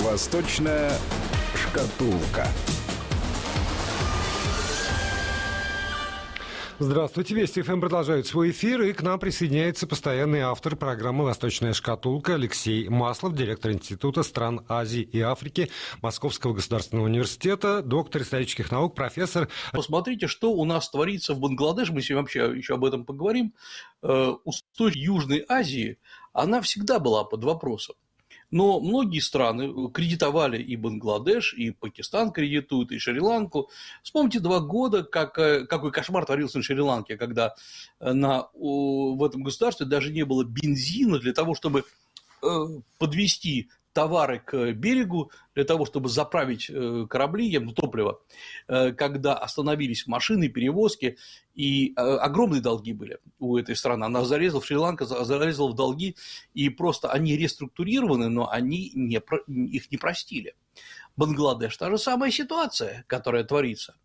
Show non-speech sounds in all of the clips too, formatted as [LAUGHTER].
Восточная шкатулка. Здравствуйте, Вести ФМ продолжает свой эфир, и к нам присоединяется постоянный автор программы «Восточная шкатулка» Алексей Маслов, директор Института стран Азии и Африки Московского государственного университета, доктор исторических наук, профессор. Посмотрите, что у нас творится в Бангладеш, мы сегодня вообще еще об этом поговорим. Э, Устой Южной Азии, она всегда была под вопросом. Но многие страны э, кредитовали и Бангладеш, и Пакистан кредитуют и Шри-Ланку. Вспомните два года, как, э, какой кошмар творился на Шри-Ланке, когда э, на, в этом государстве даже не было бензина для того, чтобы подвести товары к берегу для того, чтобы заправить э, корабли, ем топливо, э, когда остановились машины, перевозки, и э, огромные долги были у этой страны. Она зарезала, шри ланку зарезала в долги, и просто они реструктурированы, но они не, их не простили. Бангладеш – та же самая ситуация, которая творится.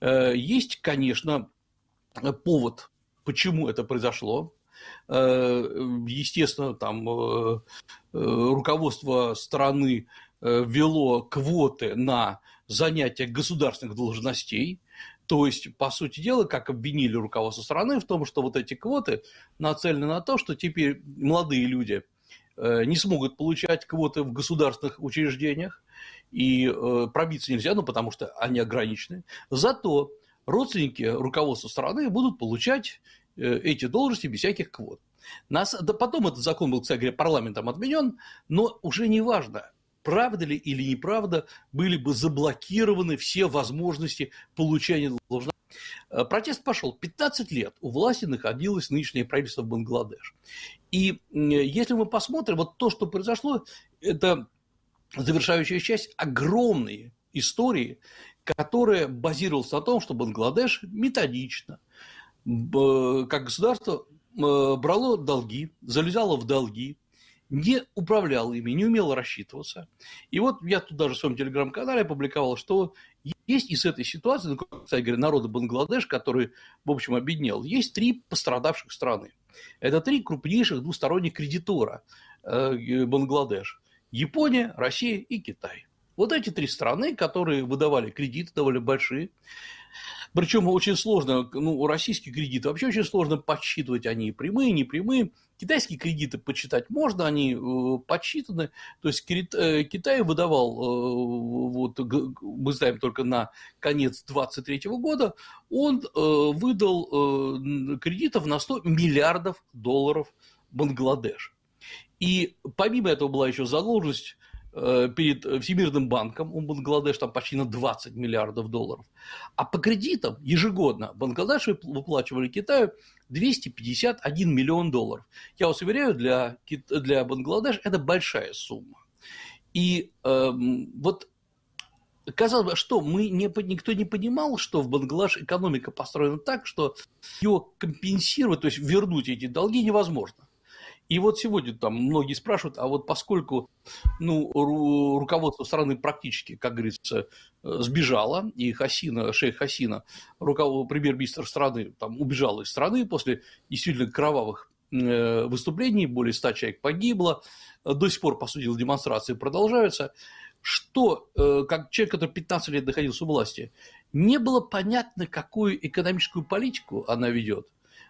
Есть, конечно, повод, почему это произошло, Э, естественно, там э, э, руководство страны вело квоты на занятия государственных должностей, то есть, по сути дела, как обвинили руководство страны в том, что вот эти квоты нацелены на то, что теперь молодые люди не смогут получать квоты в государственных учреждениях, и пробиться нельзя, ну, потому что они ограничены. Зато родственники руководства страны будут получать Э, эти должности без всяких квот. Нас, да потом этот закон был, кстати говоря, парламентом отменен, но уже не важно, правда ли или неправда, были бы заблокированы все возможности получения должности. Э, протест пошел 15 лет, у власти находилось нынешнее правительство в Бангладеш. И э, если мы посмотрим, вот то, что произошло, это завершающая часть огромной истории, которая базировалась на том, что Бангладеш методично, как государство э, брало долги, залезало в долги, не управлял ими, не умел рассчитываться. И вот я тут даже в своем телеграм-канале опубликовал, что есть из этой ситуации, ну, кстати говоря, народа Бангладеш, который, в общем, обеднел, есть три пострадавших страны. Это три крупнейших двусторонних кредитора э, Бангладеш. Япония, Россия и Китай. Вот эти три страны, которые выдавали кредиты довольно большие, причем очень сложно, ну, у российских кредитов вообще очень сложно подсчитывать они прямые, непрямые. Китайские кредиты подсчитать можно, они э, подсчитаны. То есть э, Китай выдавал, э, вот мы знаем только на конец 2023 года, он э, выдал э, кредитов на 100 миллиардов долларов Бангладеш. И помимо этого была еще задолженность Э, перед Всемирным банком, у Бангладеш там почти на 20 миллиардов долларов. А по кредитам ежегодно Бангладеш выплачивали Китаю 251 миллион долларов. Я вас уверяю, для, для Бангладеш это большая сумма. И эм, вот казалось бы, что мы не, никто не понимал, что в Бангладеш экономика построена так, что ее компенсировать, то есть вернуть эти долги невозможно. И вот сегодня там многие спрашивают, а вот поскольку ну, ру- руководство страны практически, как говорится, э, сбежало, и Хасина, шейх Хасина, руковод, премьер-министр страны, там, убежал из страны после действительно кровавых э, выступлений, более ста человек погибло, э, до сих пор, по сути, демонстрации продолжаются, что, э, как человек, который 15 лет находился у власти, не было понятно, какую экономическую политику она ведет,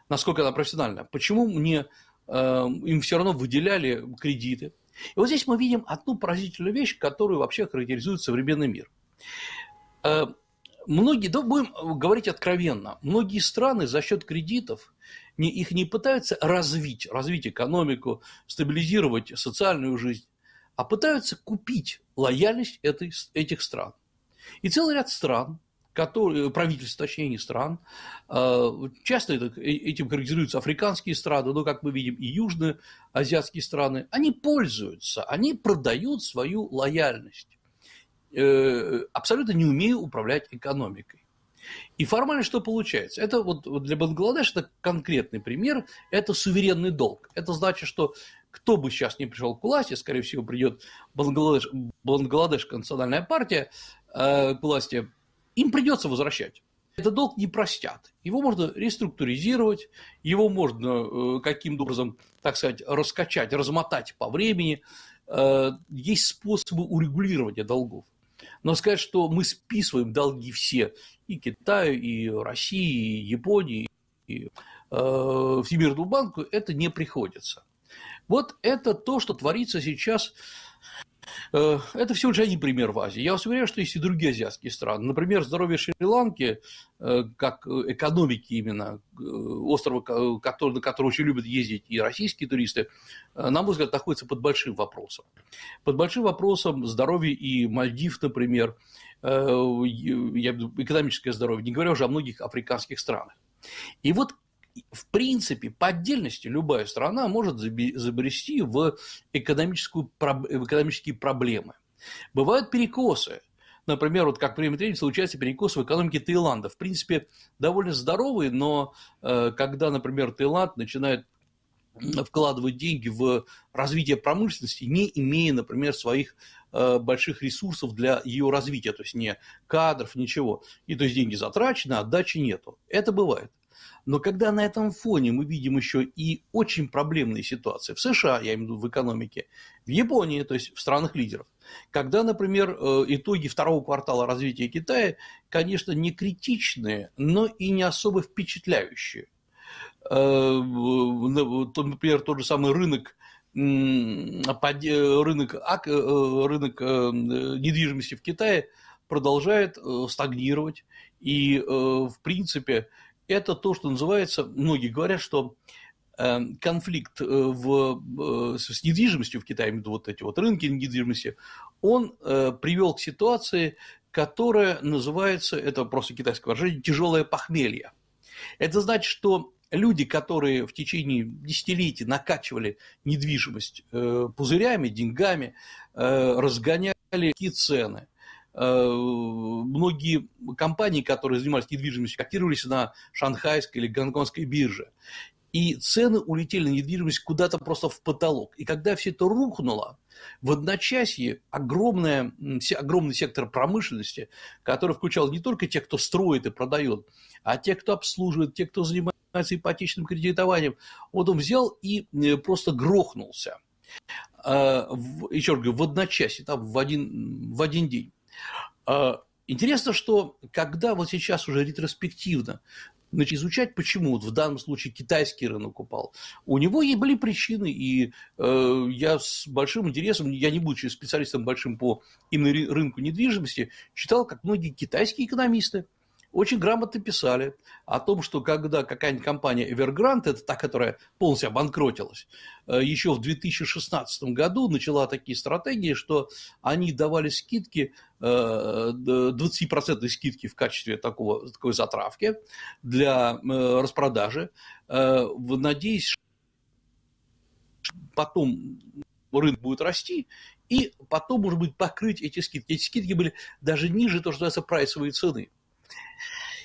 насколько она профессиональна. Почему мне Эм, им все равно выделяли кредиты. И вот здесь мы видим одну поразительную вещь, которую вообще характеризует современный мир. Эм, многие, да, будем говорить откровенно, многие страны за счет кредитов не, их не пытаются развить, развить экономику, стабилизировать социальную жизнь, а пытаются купить лояльность этой, этих стран. И целый ряд стран, которые, э, правительств, точнее, не стран. А, часто это, э, этим характеризуются африканские страны, но, ну, как мы видим, и южные, азиатские страны. Они пользуются, они продают свою лояльность, э, абсолютно не умея управлять экономикой. И формально что получается? Это вот для Бангладеш это конкретный пример, это суверенный долг. Это значит, что кто бы сейчас не пришел к власти, скорее всего, придет Бангладеш, Бангладеш национальная партия э, к власти – им придется возвращать. Этот долг не простят. Его можно реструктуризировать, его можно э, каким-то образом, так сказать, раскачать, размотать по времени. Э, есть способы урегулирования долгов. Но сказать, что мы списываем долги все и Китаю, и России, и Японии, и э, Всемирному банку, это не приходится. Вот это то, что творится сейчас Э, это всего лишь один пример в Азии. Я вас уверяю, что есть и другие азиатские страны. Например, здоровье Шри-Ланки, э, как э, экономики именно, острова, на который очень любят ездить и российские туристы, на мой взгляд, находится под большим вопросом. Под большим вопросом здоровье и Мальдив, например, экономическое здоровье, не говоря уже о многих африканских странах. И вот в принципе, по отдельности любая страна может забрести в, экономическую, в экономические проблемы. Бывают перекосы. Например, вот как время времени случается перекос в экономике Таиланда. В принципе, довольно здоровый, но э, когда, например, Таиланд начинает вкладывать деньги в развитие промышленности, не имея, например, своих э, больших ресурсов для ее развития, то есть не кадров, ничего. И то есть деньги затрачены, а отдачи нету. Это бывает. Но когда на этом фоне мы видим еще и очень проблемные ситуации в США, я имею в виду в экономике, в Японии, то есть в странах лидеров, когда, например, э, итоги второго квартала развития Китая, конечно, не критичные, но и не особо впечатляющие. Э, например, тот же самый рынок рынок, э, рынок недвижимости в Китае продолжает стагнировать. И, в принципе, это то, что называется, многие говорят, что э, конфликт э, в, э, с недвижимостью в Китае, вот эти вот рынки недвижимости, он привел к ситуации, которая называется, это просто китайское выражение, тяжелое похмелье. Это значит, что люди, которые в течение десятилетий накачивали недвижимость пузырями, деньгами, разгоняли такие цены, Э, многие компании, которые занимались недвижимостью, котировались на шанхайской или гонконгской бирже. И цены улетели на недвижимость куда-то просто в потолок. И когда все это рухнуло, в одночасье огромное, огромный сектор промышленности, который включал не только тех, кто строит и продает, а тех, кто обслуживает, тех, кто занимается ипотечным кредитованием, вот он взял и э, просто грохнулся. Э, еще раз говорю, в одночасье, там, в один, в один день. А, интересно, что когда вот сейчас уже ретроспективно значит, изучать, почему вот в данном случае китайский рынок упал. У него и были причины, и э, я с большим интересом, я не будучи специалистом большим по именно рынку недвижимости, читал, как многие китайские экономисты очень грамотно писали о том, что когда какая-нибудь компания Evergrande, это та, которая полностью обанкротилась, э, еще в 2016 году начала такие стратегии, что они давали скидки, 20% э, скидки в качестве такого, такой затравки для э, распродажи, надеясь, что потом рынок будет расти, и потом, может быть, покрыть эти скидки. Эти скидки были даже ниже то, что называется прайсовые цены.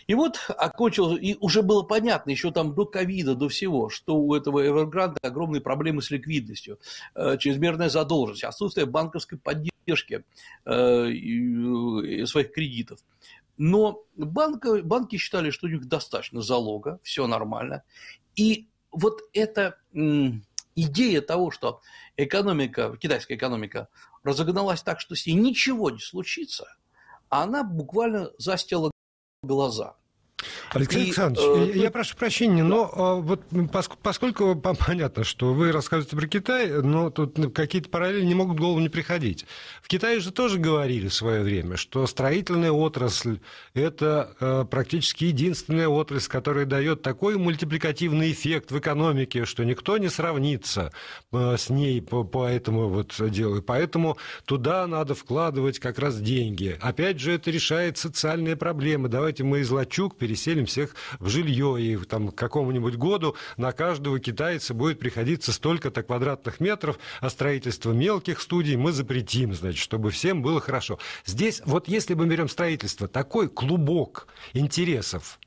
И вот окончил, и уже было понятно еще там до ковида, до всего, что у этого Evergrande огромные проблемы с ликвидностью, э, чрезмерная задолженность, отсутствие банковской поддержки э, э, своих кредитов. Но банка, банки считали, что у них достаточно залога, все нормально. И вот эта идея того, что экономика, китайская экономика разогналась так, что с ней ничего не случится, она буквально застила глаза Алексей и, Александрович, э, я прошу прощения, да. но а, вот поскольку [LAUGHS] понятно, что вы рассказываете про Китай, но тут какие-то параллели не могут в голову не приходить. В Китае же тоже говорили в свое время, что строительная отрасль – это э, практически единственная отрасль, которая дает такой мультипликативный эффект в экономике, что никто не сравнится э, с ней по, этому вот делу. И поэтому туда надо вкладывать как раз деньги. Опять же, это решает социальные проблемы. Давайте мы из Лачуг пересели переселим всех в жилье, и там к какому-нибудь году на каждого китайца будет приходиться столько-то квадратных метров, а строительство мелких студий мы запретим, значит, чтобы всем было хорошо. Здесь, вот если мы берем строительство, такой клубок интересов,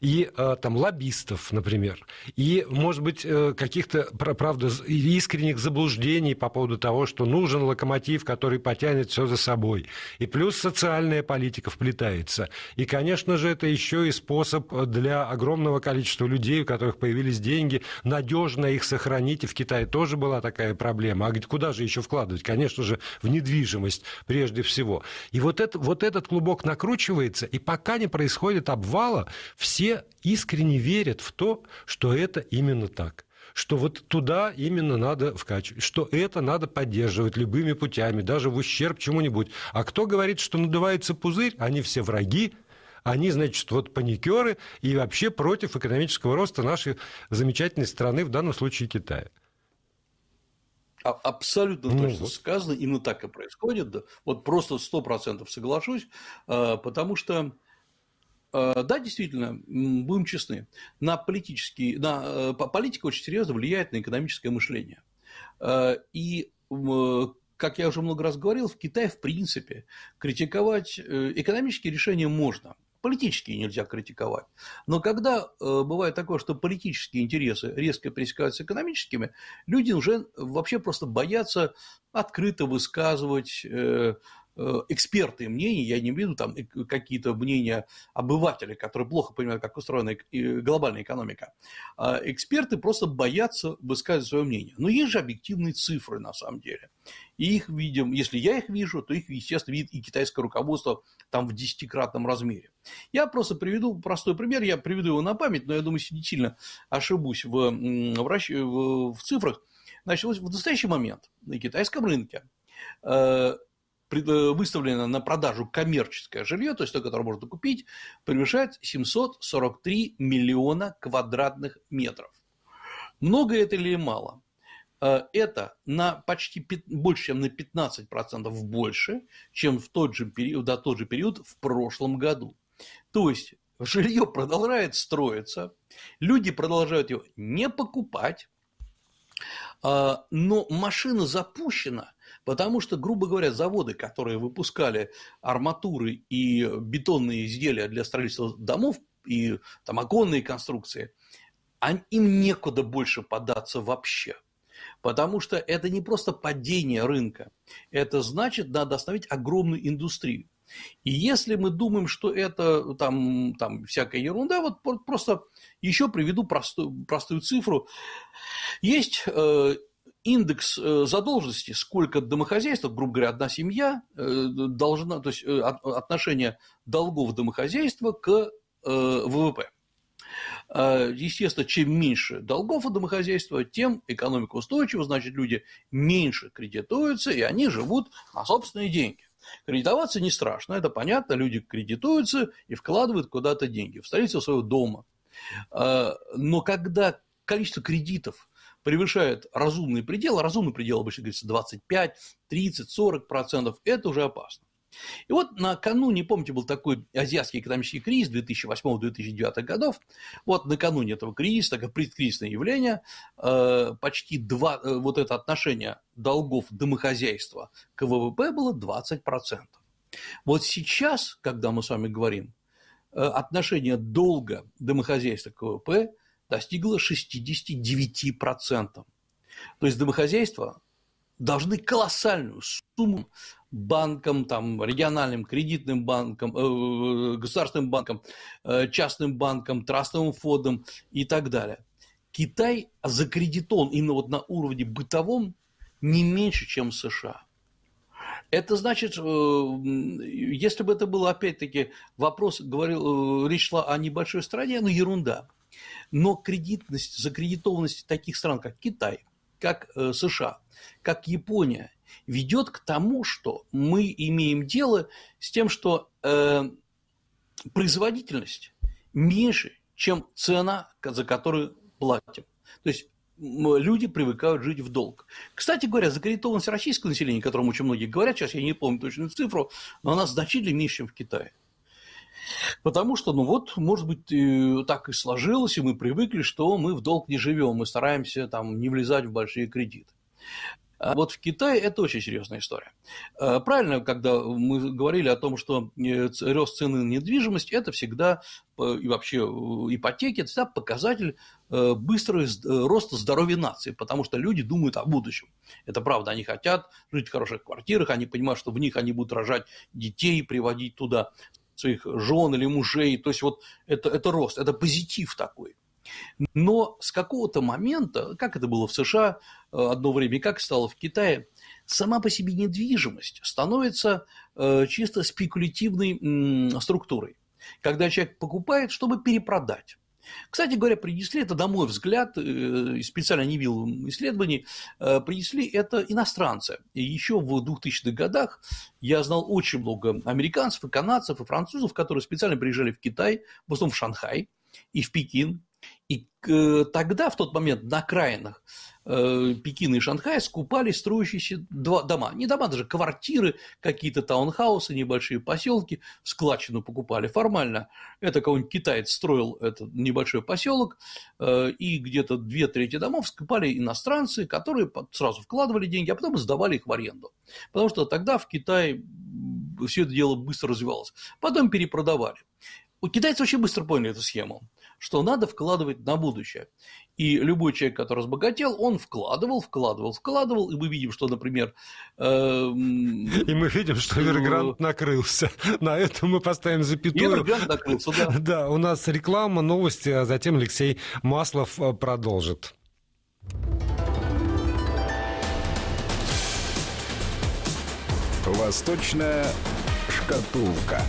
и э, там лоббистов, например, и, может быть, э, каких-то, правда, искренних заблуждений по поводу того, что нужен локомотив, который потянет все за собой. И плюс социальная политика вплетается. И, конечно же, это еще и способ для огромного количества людей, у которых появились деньги, надежно их сохранить. И в Китае тоже была такая проблема. А куда же еще вкладывать? Конечно же, в недвижимость прежде всего. И вот, это, вот этот клубок накручивается, и пока не происходит обвала, все все искренне верят в то, что это именно так что вот туда именно надо вкачивать, что это надо поддерживать любыми путями, даже в ущерб чему-нибудь. А кто говорит, что надувается пузырь, они все враги, они, значит, вот паникеры и вообще против экономического роста нашей замечательной страны, в данном случае Китая. А, абсолютно ну, точно вот. сказано, именно так и происходит. Вот просто сто процентов соглашусь, а, потому что Э, да, действительно, будем честны, на, политический, на э, политика очень серьезно влияет на экономическое мышление. Э, и как я уже много раз говорил, в Китае, в принципе, критиковать экономические решения можно, политические нельзя критиковать. Но когда бывает такое, что политические интересы резко пересекаются с экономическими, люди уже вообще просто боятся открыто высказывать Э, эксперты мнений, я не имею в виду там э, какие-то мнения обывателей, которые плохо понимают, как устроена глобальная экономика. А эксперты просто боятся высказывать свое мнение. Но есть же объективные цифры на самом деле. И их видим, если я их вижу, то их, естественно, видит и китайское руководство там в десятикратном размере. Я просто приведу простой пример, я приведу его на память, но я думаю, не сильно ошибусь в, в, в цифрах. Значит, в настоящий момент на китайском рынке э, Э, выставлено на продажу коммерческое жилье, то есть то, которое можно купить, превышает 743 миллиона квадратных метров. Много это или мало? Э, это на почти больше, чем на 15% больше, чем в тот же период, до тот же период в прошлом году. То есть жилье продолжает строиться, люди продолжают его не покупать, э, но машина запущена – Потому что, грубо говоря, заводы, которые выпускали арматуры и бетонные изделия для строительства домов и там оконные конструкции, а им некуда больше податься вообще. Потому что это не просто падение рынка, это значит, надо остановить огромную индустрию. И если мы думаем, что это там, там всякая ерунда, вот просто еще приведу простую, простую цифру. Есть э, индекс э, задолженности, сколько домохозяйства, грубо говоря, одна семья э, должна, то есть э, отношение долгов домохозяйства к ВВП. Естественно, чем меньше долгов у домохозяйства, тем экономика устойчива, значит, люди меньше кредитуются, и они живут на собственные деньги. Кредитоваться не страшно, это понятно, люди кредитуются и вкладывают куда-то деньги, в строительство своего дома. Но когда количество кредитов превышает разумный предел, а разумный предел обычно говорится 25, 30, 40 процентов, это уже опасно. И вот накануне, помните, был такой азиатский экономический кризис 2008-2009 годов, вот накануне этого кризиса, такое предкризисное явление, э, почти два, э, вот это отношение долгов домохозяйства к ВВП было 20%. Вот сейчас, когда мы с вами говорим, э, отношение долга домохозяйства к ВВП достигла 69%. То есть домохозяйства должны колоссальную сумму банкам, там, региональным кредитным банкам, э, э, государственным банкам, э, частным банкам, трастовым фондам и так далее. Китай закредитован именно вот на уровне бытовом не меньше, чем США. Это значит, э, если бы это было, опять-таки, вопрос, говорил, э, речь шла о небольшой стране, ну ерунда. Но кредитность, закредитованность таких стран, как Китай, как э, США, как Япония, ведет к тому, что мы имеем дело с тем, что э, производительность меньше, чем цена, за которую платим. То есть люди привыкают жить в долг. Кстати говоря, закредитованность российского населения, о котором очень многие говорят, сейчас я не помню точную цифру, но она значительно меньше, чем в Китае. Потому что, ну вот, может быть, э, так и сложилось, и мы привыкли, что мы в долг не живем, мы стараемся там не влезать в большие кредиты. А вот в Китае это очень серьезная история. А правильно, когда мы говорили о том, что э, рост цены на недвижимость – это всегда, э, и вообще ипотеки – это всегда показатель быстрого роста здоровья нации, потому что люди думают о будущем. Это правда, они хотят жить в хороших квартирах, они понимают, что в них они будут рожать детей, приводить туда своих жен или мужей. То есть вот это, это рост, это позитив такой. Но с какого-то момента, как это было в США э, одно время, и как стало в Китае, сама по себе недвижимость становится э, чисто спекулятивной структурой, когда человек покупает, чтобы перепродать. Кстати говоря, принесли это, на мой взгляд, э, специально не видел исследований, э, принесли это иностранцы. И еще в 2000-х годах я знал очень много американцев, и канадцев, и французов, которые специально приезжали в Китай, в основном в Шанхай, и в Пекин, и э, тогда, в тот момент, на окраинах э, Пекина и Шанхая скупали строящиеся дома. Не дома, даже квартиры, какие-то таунхаусы, небольшие поселки, складчину покупали формально. Это какой-нибудь китаец строил этот небольшой поселок, э, и где-то две трети домов скупали иностранцы, которые сразу вкладывали деньги, а потом сдавали их в аренду. Потому что тогда в Китае все это дело быстро развивалось. Потом перепродавали. У китайцев очень быстро поняли эту схему что надо вкладывать на будущее. И любой человек, который разбогател, он вкладывал, вкладывал, вкладывал, и мы видим, что, например... Эм, и мы видим, что Эвергрант накрылся. [LAUGHS] На этом мы поставим запятую. Эвергрант накрылся, да. [LAUGHS] Да, у нас реклама, новости, а затем Алексей Маслов э, продолжит. Восточная шкатулка.